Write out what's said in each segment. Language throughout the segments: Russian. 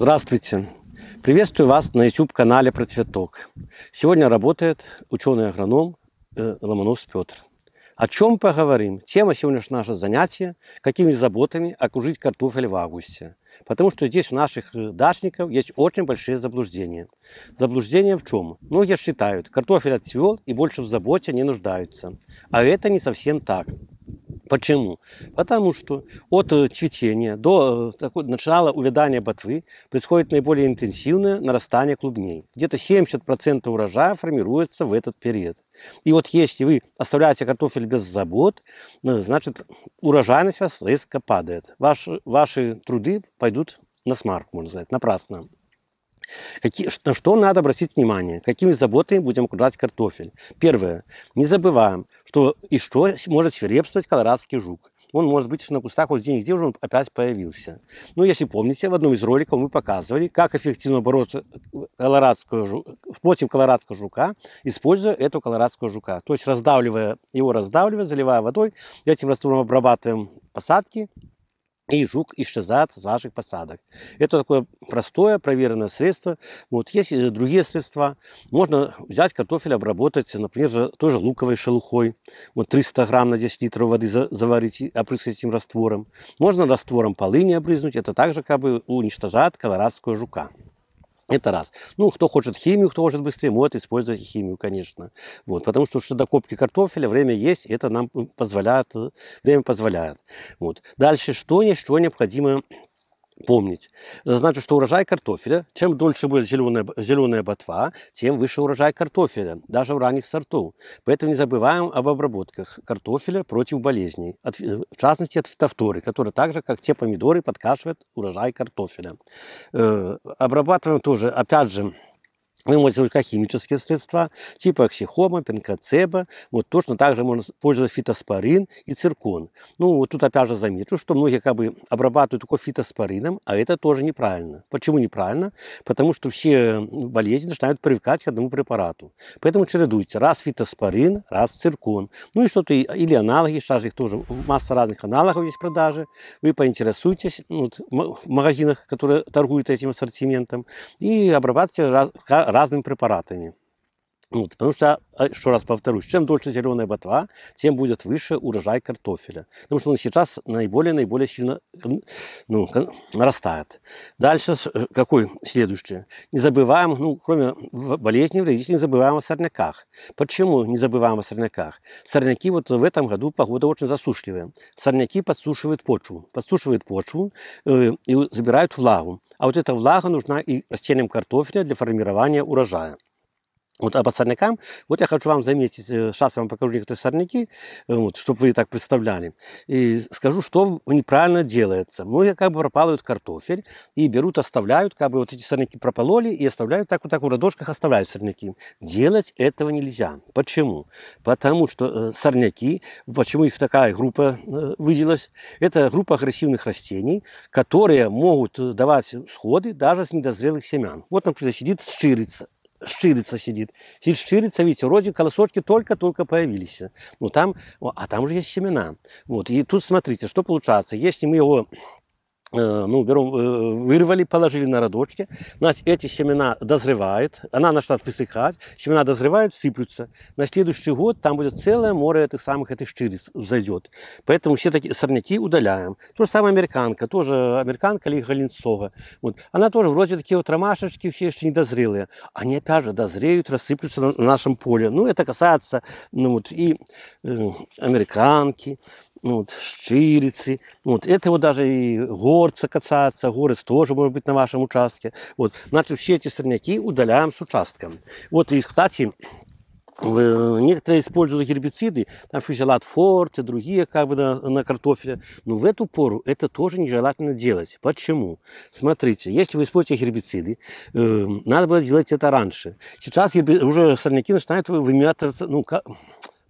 Здравствуйте! Приветствую вас на YouTube-канале Процветок. Сегодня работает ученый-агроном э, Ломонос Петр. О чем поговорим? Тема сегодняшнего нашего занятия – какими заботами окружить картофель в августе. Потому что здесь у наших э, дачников есть очень большие заблуждения. Заблуждение в чем? Многие считают, картофель отцвел и больше в заботе не нуждаются. А это не совсем так. Почему? Потому что от э, цветения до э, начала увядания ботвы происходит наиболее интенсивное нарастание клубней. Где-то 70% урожая формируется в этот период. И вот если вы оставляете картофель без забот, э, значит урожайность вас резко падает. Ваши, ваши труды пойдут на смарк, можно сказать, напрасно. Какие, на что надо обратить внимание? Какими заботами будем окружать картофель? Первое. Не забываем, что и что может свирепствовать колорадский жук. Он может быть на кустах, вот здесь, где уже он опять появился. Ну, если помните, в одном из роликов мы показывали, как эффективно бороться э, колорадскую, жу... против колорадского жука, используя эту колорадского жука. То есть раздавливая, его раздавливая, заливая водой, этим раствором обрабатываем посадки, и жук исчезает с ваших посадок. Это такое простое, проверенное средство. Вот есть и э, другие средства. Можно взять картофель, обработать, например, тоже луковой шелухой. Вот 300 грамм на 10 литров воды заварить, опрыскать этим раствором. Можно раствором полыни обрызнуть. Это также как бы уничтожает колорадского жука. Это раз. Ну, кто хочет химию, кто хочет быстрее, может использовать химию, конечно. Вот, потому что уже до копки картофеля время есть, это нам э, позволяет, э, время позволяет. Вот. Дальше, что еще необходимо помнить. Значит, что урожай картофеля, чем дольше будет зеленая, зеленая ботва, тем выше урожай картофеля, даже в ранних сортов. Поэтому не забываем об обработках картофеля против болезней, от, э, в частности от фитофторы, которые так же, как те помидоры, подкашивают урожай картофеля. Э, обрабатываем тоже, опять же, вы ну, можете только химические средства, типа оксихома, пенкоцеба. Вот точно так же можно пользоваться фитоспорин и циркон. Ну, вот тут опять же замечу, что многие как бы обрабатывают только фитоспорином, а это тоже неправильно. Почему неправильно? Потому что все болезни начинают привыкать к одному препарату. Поэтому чередуйте. Раз фитоспорин, раз циркон. Ну и что-то, или аналоги, сейчас их тоже масса разных аналогов есть в продаже. Вы поинтересуйтесь ну, вот, в магазинах, которые торгуют этим ассортиментом, и обрабатывайте раз, разными препаратами. Вот, потому что, а, еще раз повторюсь, чем дольше зеленая ботва, тем будет выше урожай картофеля. Потому что он сейчас наиболее-наиболее сильно ну, нарастает. Дальше э, какой следующий? Не забываем, ну, кроме болезней вредителей, не забываем о сорняках. Почему не забываем о сорняках? Сорняки вот в этом году погода очень засушливая. Сорняки подсушивают почву. Подсушивают почву э, и забирают влагу. А вот эта влага нужна и растениям картофеля для формирования урожая. Вот, а по сорнякам, вот я хочу вам заметить, э, сейчас я вам покажу некоторые сорняки, э, вот, чтобы вы так представляли. И скажу, что неправильно делается. Многие как бы пропалывают картофель и берут, оставляют, как бы вот эти сорняки пропололи и оставляют так вот так в радошках, оставляют сорняки. Делать этого нельзя. Почему? Потому что э, сорняки, почему их такая группа выделилась, это группа агрессивных растений, которые могут давать сходы даже с недозрелых семян. Вот, например, сидит щирица ширица сидит. Сидит ширица, видите, вроде колосочки только-только появились. Ну, там, а там же есть семена. Вот, и тут смотрите, что получается. Если мы его Э, ну, берем, э, вырвали, положили на родочки. У нас эти семена дозревают, она начала высыхать, семена дозревают, сыплются. На следующий год там будет целое море этих самых, этих штыриц зайдет. Поэтому все такие сорняки удаляем. То же самое американка, тоже американка или галинцога. Вот. Она тоже вроде такие вот ромашечки, все еще не дозрелые. Они опять же дозреют, рассыплются на, нашем поле. Ну, это касается ну, вот, и э, американки, вот, щирицы. Вот, это вот даже и горца касаться, горец тоже может быть на вашем участке. Вот, значит, все эти сорняки удаляем с участка Вот, и, кстати, э, Некоторые используют гербициды, там фюзелат форте, другие как бы на, на картофеле. Но в эту пору это тоже нежелательно делать. Почему? Смотрите, если вы используете гербициды, э, надо было делать это раньше. Сейчас уже сорняки начинают вымятываться, ну,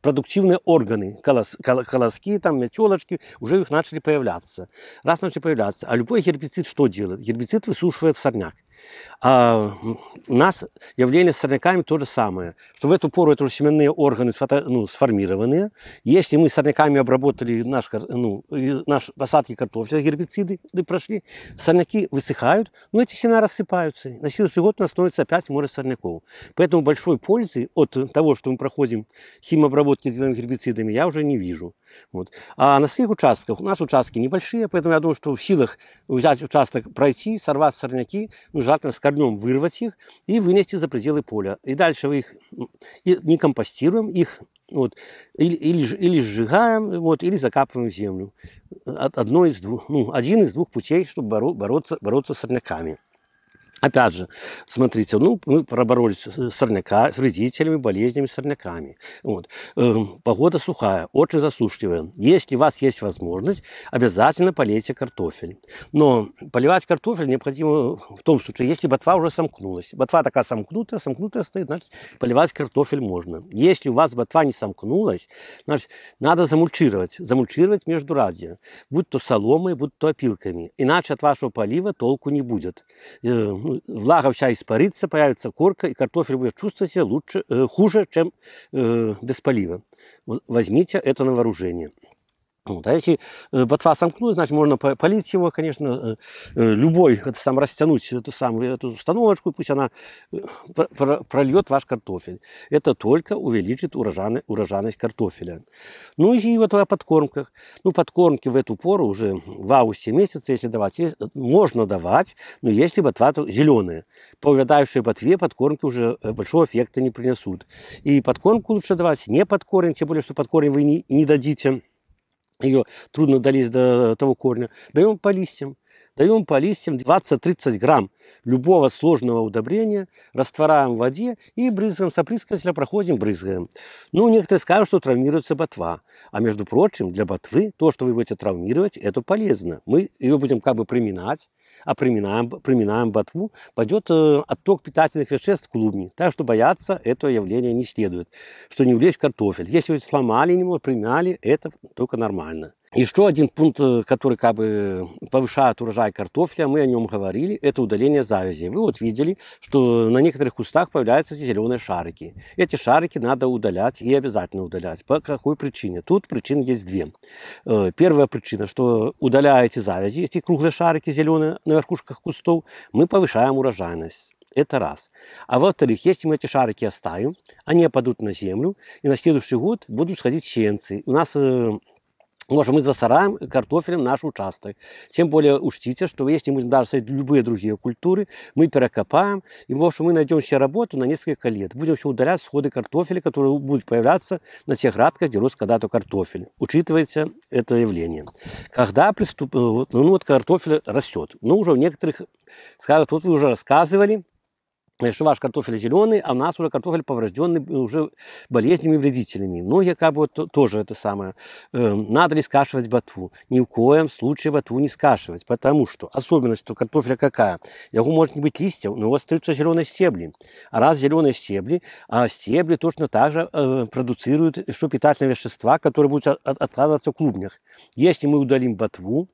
продуктивные органы, колос, колоски, там, метелочки, уже их начали появляться. Раз начали появляться. А любой гербицид что делает? Гербицид высушивает сорняк. А у нас явление с сорняками то же самое, что в эту пору это уже семенные органы сфото, ну, сформированные. Если мы сорняками обработали наш, ну, наш посадки картофеля, гербициды прошли, сорняки высыхают, но эти семена рассыпаются. На следующий год у нас становится опять море сорняков. Поэтому большой пользы от того, что мы проходим химообработки гербицидами, я уже не вижу. Вот. А на своих участках, у нас участки небольшие, поэтому я думаю, что в силах взять участок, пройти, сорвать сорняки, нужно желательно с корнем вырвать их и вынести за пределы поля. И дальше мы их не компостируем, их вот, или, или, или сжигаем, вот, или закапываем в землю. Одно из двух, ну, один из двух путей, чтобы боро, бороться, бороться с сорняками. Опять же, смотрите, ну, мы проборолись с сорняками, с вредителями, болезнями, сорняками. Вот. Эм, погода сухая, очень засушливая. Если у вас есть возможность, обязательно полейте картофель. Но поливать картофель необходимо в том случае, если ботва уже сомкнулась. Ботва такая сомкнутая, сомкнутая стоит, значит, поливать картофель можно. Если у вас ботва не сомкнулась, значит, надо замульчировать. Замульчировать между ради. Будь то соломой, будь то опилками. Иначе от вашего полива толку не будет э, влага вся испарится, появится корка, и картофель будет чувствовать себя лучше, э, хуже, чем э, без полива. Возьмите это на вооружение. Вот. Ну, а если э, ботва сомкнулась, значит, можно полить его, конечно, э, э, любой, это сам растянуть эту, сам, эту установочку, пусть она прольет ваш картофель. Это только увеличит урожайность, урожайность картофеля. Ну и вот о подкормках. Ну, подкормки в эту пору уже в августе месяце, если давать, можно давать, но если ботва то зеленая. По увядающей ботве подкормки уже большого эффекта не принесут. И подкормку лучше давать не под корень, тем более, что под корень вы не, не дадите ее трудно долезть до э, того корня, даем по листьям даем по листьям 20-30 грамм любого сложного удобрения, растворяем в воде и брызгаем с проходим, брызгаем. Ну, некоторые скажут, что травмируется ботва. А между прочим, для ботвы то, что вы будете травмировать, это полезно. Мы ее будем как бы приминать, а приминаем, приминаем ботву, пойдет э, отток питательных веществ в клубни. Так что бояться этого явления не следует, что не влезть в картофель. Если вы сломали немного, примяли, это только нормально. Еще один пункт, э, который как бы э, повышает урожай картофеля, мы о нем говорили, это удаление завязи. Вы вот видели, что на некоторых кустах появляются эти зеленые шарики. Эти шарики надо удалять и обязательно удалять. По какой причине? Тут причин есть две. Э, первая причина, что удаляя эти завязи, эти круглые шарики зеленые на верхушках кустов, мы повышаем урожайность. Это раз. А во-вторых, если мы эти шарики оставим, они опадут на землю, и на следующий год будут сходить сенцы. У нас может, мы засораем картофелем наш участок. Тем более учтите, что если мы даже любые другие культуры, мы перекопаем, и может, мы найдем себе работу на несколько лет. Будем еще удалять сходы картофеля, которые будут появляться на тех градках, где рос когда-то картофель. Учитывается это явление. Когда приступ... Э, ну, вот картофель растет, ну уже в некоторых скажут, вот вы уже рассказывали, что ваш картофель зеленый, а у нас уже картофель поврежденный э, уже болезнями и вредителями. Многие ну, как бы тоже это самое. Эм, надо ли скашивать ботву? Ни в коем случае ботву не скашивать, потому что особенность то картофеля какая? Его может не быть листьев, но у вас остаются зеленые стебли. А раз зеленые стебли, а стебли точно так же э, продуцируют э, что питательные вещества, которые будут откладываться в клубнях. Если мы удалим ботву,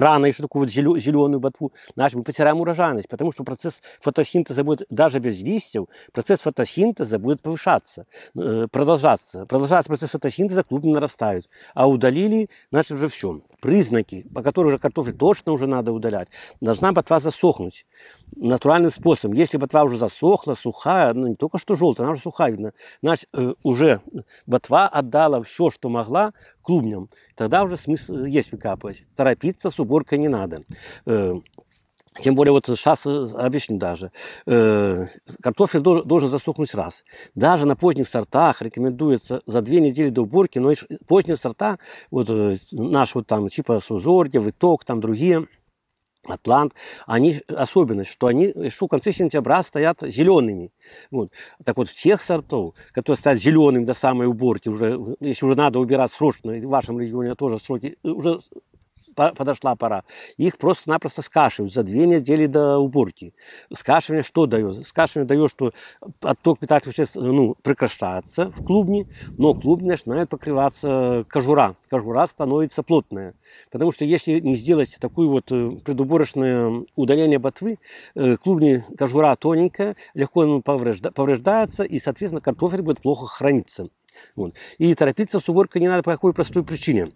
рано еще такую вот зеленую ботву, значит мы потеряем урожайность, потому что процесс фотосинтеза будет, даже без листьев, процесс фотосинтеза будет повышаться, э, продолжаться. Продолжается процесс фотосинтеза, клубни нарастают. А удалили, значит, уже все признаки, по которым уже картофель точно уже надо удалять, должна ботва засохнуть натуральным способом. Если ботва уже засохла, сухая, ну не только что желтая, она уже сухая, видно, значит, э, уже ботва отдала все, что могла, клубням. Тогда уже смысл э, есть выкапывать. Торопиться с уборкой не надо. Э, тем более вот сейчас объясню даже. Э, картофель должен, засохнуть раз. Даже на поздних сортах рекомендуется за две недели до уборки, но поздние сорта, вот э, наши вот там типа Сузорьев, Итог, там другие, Атлант, они особенность, что они еще в конце сентября стоят зелеными. Вот. Так вот, всех сортов, которые стоят зелеными до самой уборки, уже, если уже надо убирать срочно, в вашем регионе тоже сроки, э, уже подошла пора. Их просто-напросто скашивают за две недели до уборки. Скашивание что дает? Скашивание дает, что отток питательных веществ ну, прекращается в клубне, но клубни начинает покрываться кожура. Кожура становится плотная. Потому что если не сделать такое вот э, предуборочное удаление ботвы, э, клубни кожура тоненькая, легко повреждается, и, соответственно, картофель будет плохо храниться. Вот. И торопиться с уборкой не надо по какой простой причине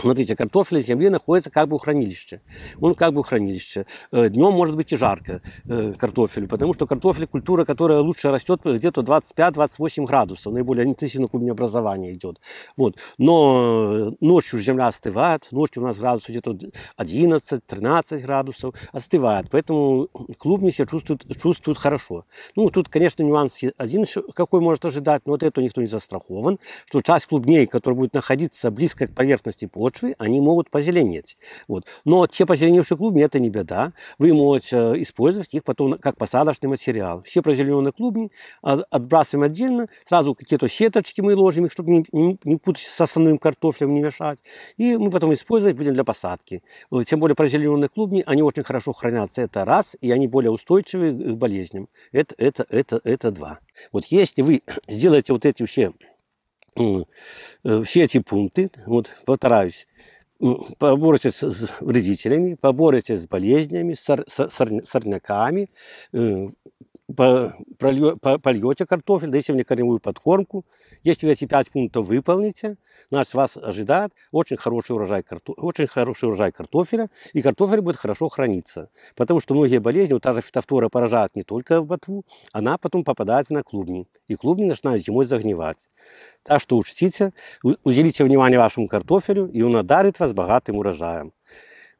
Смотрите, картофель в земле находится как бы в хранилище. Он как бы в хранилище. Э, Днем может быть и жарко э, картофель, потому что картофель культура, которая лучше растет где-то 25-28 градусов. Наиболее интенсивно уровень идет. Вот. Но э, ночью земля остывает. Ночью у нас градус где-то 11-13 градусов. Остывает. Поэтому клубни себя чувствуют, чувствуют хорошо. Ну, тут, конечно, нюанс один какой может ожидать, но от этого никто не застрахован, что часть клубней, которая будет находиться близко к поверхности пола почвы, они могут позеленеть. Вот. Но те позеленевшие клубни – это не беда. Вы можете э, использовать их потом как посадочный материал. Все прозелененные клубни а, отбрасываем отдельно, сразу какие-то сеточки мы ложим, их, чтобы не, не, не путать с основным картофелем, не мешать. И мы потом использовать будем для посадки. Тем более прозелененные клубни, они очень хорошо хранятся, это раз, и они более устойчивы к болезням. Это, это, это, это два. Вот если вы сделаете вот эти все Э, все эти пункты, вот повторяюсь, поборетесь с вредителями, поборетесь с болезнями, с сорняками, э, польете картофель, дайте мне корневую подкормку. Если вы эти пять пунктов выполните, значит, вас ожидает очень хороший урожай, очень хороший урожай картофеля, и картофель будет хорошо храниться. Потому что многие болезни, вот та же фитофтора поражает не только ботву, она потом попадает на клубни, и клубни начинают зимой загнивать. Так что учтите, уделите внимание вашему картофелю, и он одарит вас богатым урожаем.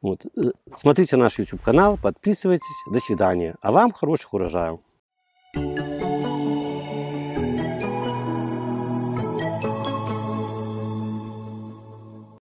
Вот. Э, смотрите наш YouTube канал, подписывайтесь. До свидания. А вам хороших урожаев. Thank you.